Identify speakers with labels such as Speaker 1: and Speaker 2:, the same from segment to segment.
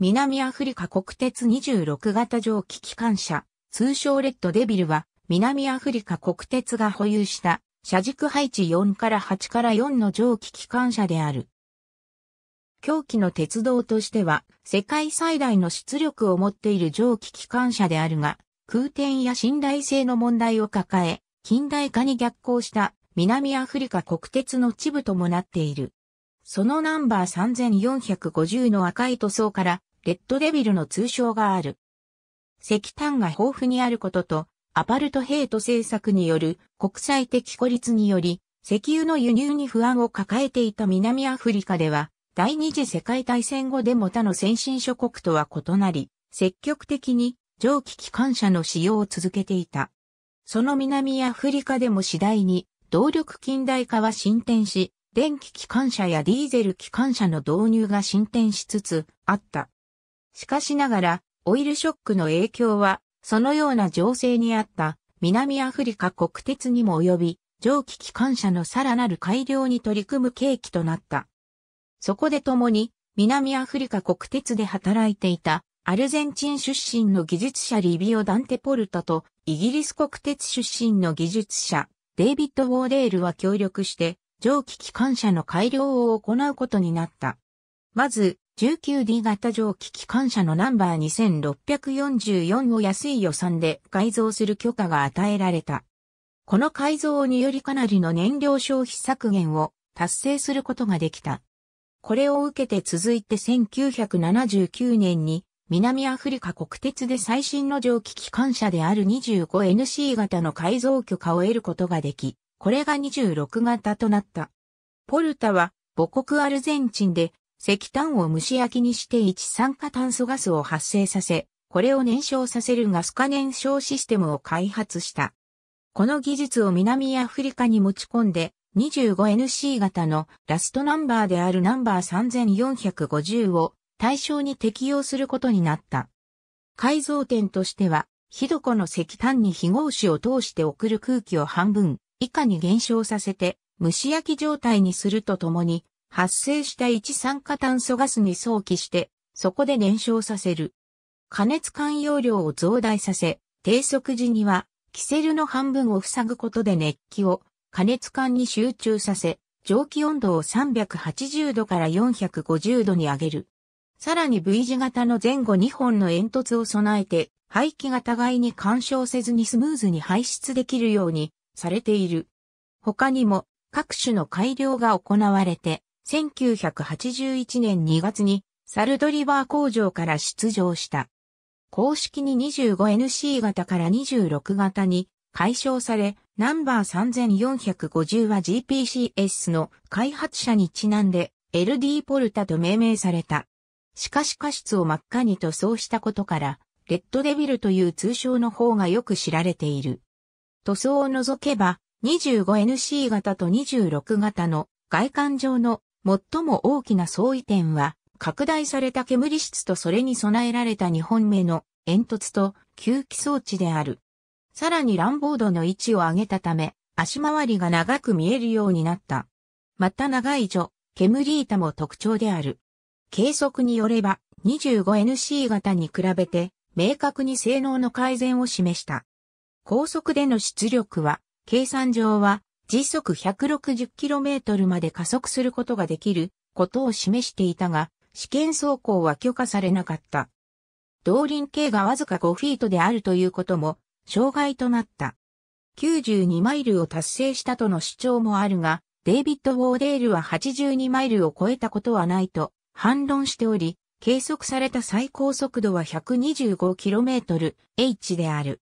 Speaker 1: 南アフリカ国鉄26型蒸気機関車、通称レッドデビルは、南アフリカ国鉄が保有した、車軸配置4から8から4の蒸気機関車である。狂気の鉄道としては、世界最大の出力を持っている蒸気機関車であるが、空転や信頼性の問題を抱え、近代化に逆行した南アフリカ国鉄の一部ともなっている。そのナンバー3450の赤い塗装からレッドデビルの通称がある。石炭が豊富にあることと、アパルトヘイト政策による国際的孤立により、石油の輸入に不安を抱えていた南アフリカでは、第二次世界大戦後でも他の先進諸国とは異なり、積極的に蒸気機関車の使用を続けていた。その南アフリカでも次第に動力近代化は進展し、電気機関車やディーゼル機関車の導入が進展しつつあった。しかしながら、オイルショックの影響は、そのような情勢にあった南アフリカ国鉄にも及び、蒸気機関車のさらなる改良に取り組む契機となった。そこで共に、南アフリカ国鉄で働いていた、アルゼンチン出身の技術者リビオ・ダンテ・ポルタと、イギリス国鉄出身の技術者、デイビッド・ウォーデールは協力して、蒸気機関車の改良を行うことになった。まず、19D 型蒸気機関車のナンバー2644を安い予算で改造する許可が与えられた。この改造によりかなりの燃料消費削減を達成することができた。これを受けて続いて1979年に南アフリカ国鉄で最新の蒸気機関車である 25NC 型の改造許可を得ることができ、これが26型となった。ポルタは母国アルゼンチンで石炭を蒸し焼きにして一酸化炭素ガスを発生させ、これを燃焼させるガス化燃焼システムを開発した。この技術を南アフリカに持ち込んで、25NC 型のラストナンバーであるナンバー3450を対象に適用することになった。改造点としては、火床の石炭に非合紙を通して送る空気を半分以下に減少させて蒸し焼き状態にするとともに発生した一酸化炭素ガスに想起して、そこで燃焼させる。加熱管容量を増大させ、低速時には、キセルの半分を塞ぐことで熱気を加熱管に集中させ、蒸気温度を380度から450度に上げる。さらに V 字型の前後2本の煙突を備えて、排気が互いに干渉せずにスムーズに排出できるようにされている。他にも各種の改良が行われて、1981年2月にサルドリバー工場から出場した。公式に 25NC 型から26型に解消され、ナンバー3450は GPCS の開発者にちなんで LD ポルタと命名された。しかし過失を真っ赤に塗装したことから、レッドデビルという通称の方がよく知られている。塗装を除けば、25NC 型と26型の外観上の最も大きな相違点は、拡大された煙室とそれに備えられた2本目の煙突と吸気装置である。さらに乱暴度の位置を上げたため、足回りが長く見えるようになった。また長い除、煙板も特徴である。計測によれば、25NC 型に比べて、明確に性能の改善を示した。高速での出力は、計算上は時速 160km まで加速することができることを示していたが、試験走行は許可されなかった。動輪径がわずか5フィートであるということも、障害となった。92マイルを達成したとの主張もあるが、デイビッド・ウォーデールは82マイルを超えたことはないと反論しており、計測された最高速度は 125km/h である。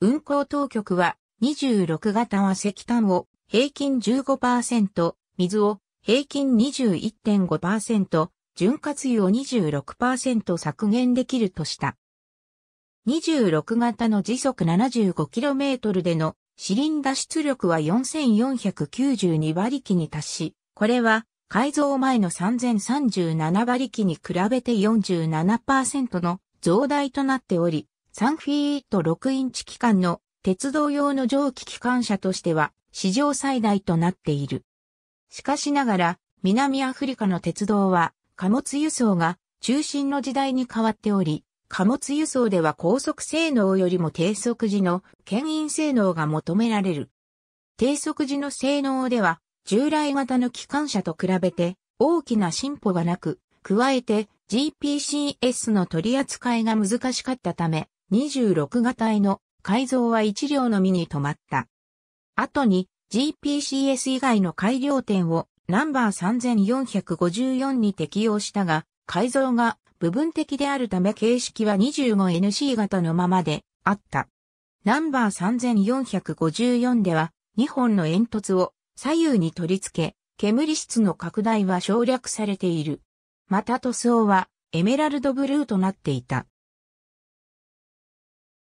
Speaker 1: 運行当局は26型は石炭を平均15%、水を平均21.5%、潤滑油を26%削減できるとした。26型の時速 75km でのシリンダ出力は4492馬力に達し、これは改造前の3037馬力に比べて47%の増大となっており、3フィート6インチ機関の鉄道用の蒸気機関車としては史上最大となっている。しかしながら、南アフリカの鉄道は貨物輸送が中心の時代に変わっており、貨物輸送では高速性能よりも低速時の牽引性能が求められる。低速時の性能では従来型の機関車と比べて大きな進歩がなく、加えて GPCS の取り扱いが難しかったため、26型への改造は1両のみに止まった。後に GPCS 以外の改良点をナンバー3454に適用したが、改造が部分的であるため形式は 25NC 型のままであった。ナンバー3454では2本の煙突を左右に取り付け、煙室の拡大は省略されている。また塗装はエメラルドブルーとなっていた。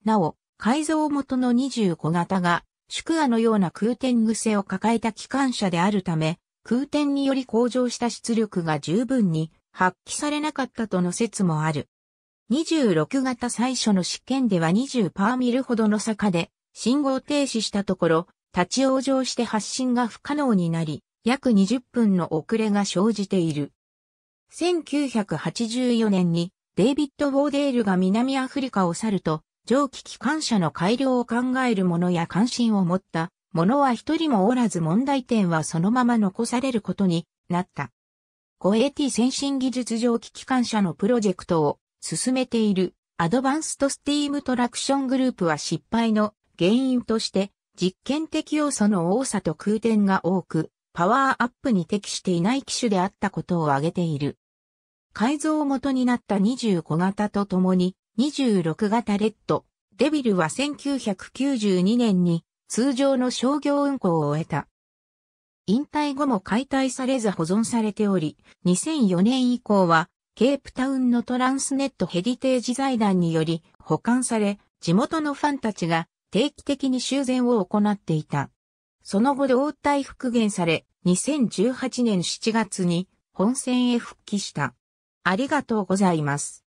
Speaker 1: なお、改造元の25型が、宿屋のような空転癖を抱えた機関車であるため、空転により向上した出力が十分に発揮されなかったとの説もある。26型最初の試験では20パーミルほどの坂で信号停止したところ、立ち往生して発進が不可能になり、約20分の遅れが生じている。1984年にデイビッド・ウォーデールが南アフリカを去ると、蒸気機関車の改良を考える者や関心を持った者は一人もおらず問題点はそのまま残されることになった。5AT 先進技術蒸気機関車のプロジェクトを進めているアドバンストスティームトラクショングループは失敗の原因として実験的要素の多さと空転が多くパワーアップに適していない機種であったことを挙げている。改造を元になった25型とともに26型レッド、デビルは1992年に通常の商業運行を終えた。引退後も解体されず保存されており、2004年以降はケープタウンのトランスネットヘリテージ財団により保管され、地元のファンたちが定期的に修繕を行っていた。その後胴体復元され、2018年7月に本線へ復帰した。ありがとうございます。